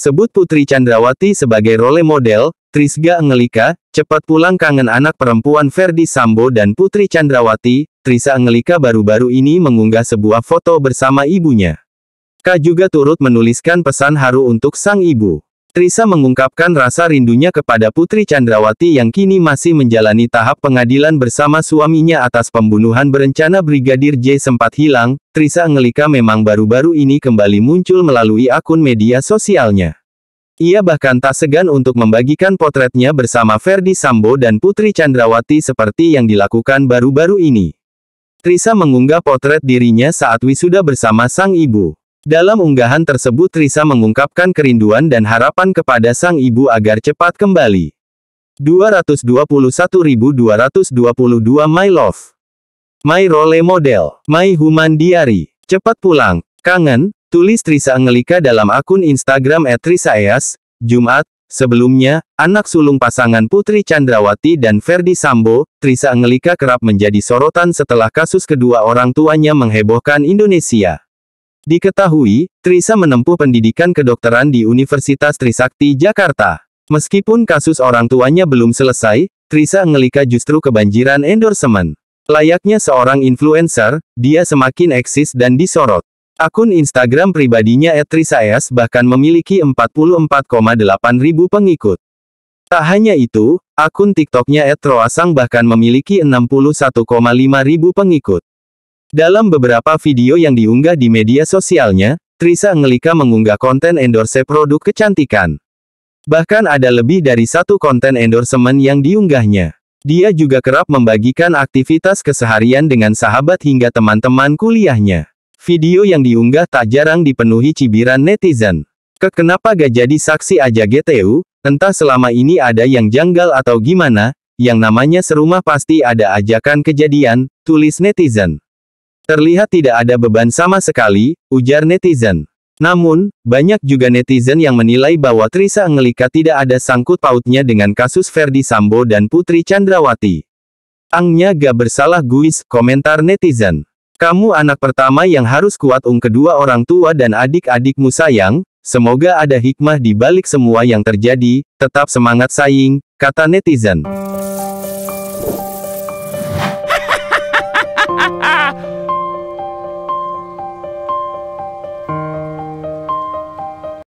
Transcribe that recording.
Sebut Putri Chandrawati sebagai role model, Trisga Engelika, cepat pulang kangen anak perempuan Ferdi Sambo dan Putri Chandrawati, Trisa Engelika baru-baru ini mengunggah sebuah foto bersama ibunya. Kak juga turut menuliskan pesan haru untuk sang ibu. Risa mengungkapkan rasa rindunya kepada Putri Chandrawati yang kini masih menjalani tahap pengadilan bersama suaminya atas pembunuhan berencana Brigadir J sempat hilang, Trisa Angelika memang baru-baru ini kembali muncul melalui akun media sosialnya. Ia bahkan tak segan untuk membagikan potretnya bersama Ferdi Sambo dan Putri Chandrawati seperti yang dilakukan baru-baru ini. Trisa mengunggah potret dirinya saat wisuda bersama sang ibu. Dalam unggahan tersebut Risa mengungkapkan kerinduan dan harapan kepada sang ibu agar cepat kembali. 221.222 My Love My Role Model My Human Diary Cepat pulang, kangen, tulis Trisa Angelika dalam akun Instagram @trisaeyas, Jumat, Sebelumnya, anak sulung pasangan Putri Chandrawati dan Ferdi Sambo, Trisa Angelika kerap menjadi sorotan setelah kasus kedua orang tuanya menghebohkan Indonesia. Diketahui, Trisa menempuh pendidikan kedokteran di Universitas Trisakti, Jakarta. Meskipun kasus orang tuanya belum selesai, Trisa Ngelika justru kebanjiran endorsement. Layaknya seorang influencer, dia semakin eksis dan disorot. Akun Instagram pribadinya @trisaes bahkan memiliki 44,8 ribu pengikut. Tak hanya itu, akun TikToknya @troasang bahkan memiliki 61,5 ribu pengikut. Dalam beberapa video yang diunggah di media sosialnya, Trisa Ngelika mengunggah konten endorse produk kecantikan. Bahkan ada lebih dari satu konten endorsement yang diunggahnya. Dia juga kerap membagikan aktivitas keseharian dengan sahabat hingga teman-teman kuliahnya. Video yang diunggah tak jarang dipenuhi cibiran netizen. kenapa gak jadi saksi aja GTU, entah selama ini ada yang janggal atau gimana, yang namanya serumah pasti ada ajakan kejadian, tulis netizen. Terlihat tidak ada beban sama sekali, ujar netizen. Namun, banyak juga netizen yang menilai bahwa Trisa Anglika tidak ada sangkut pautnya dengan kasus Ferdi Sambo dan Putri Chandrawati. Angnya gak bersalah guis, komentar netizen. Kamu anak pertama yang harus kuat ung kedua orang tua dan adik-adikmu sayang, semoga ada hikmah di balik semua yang terjadi, tetap semangat saing, kata netizen.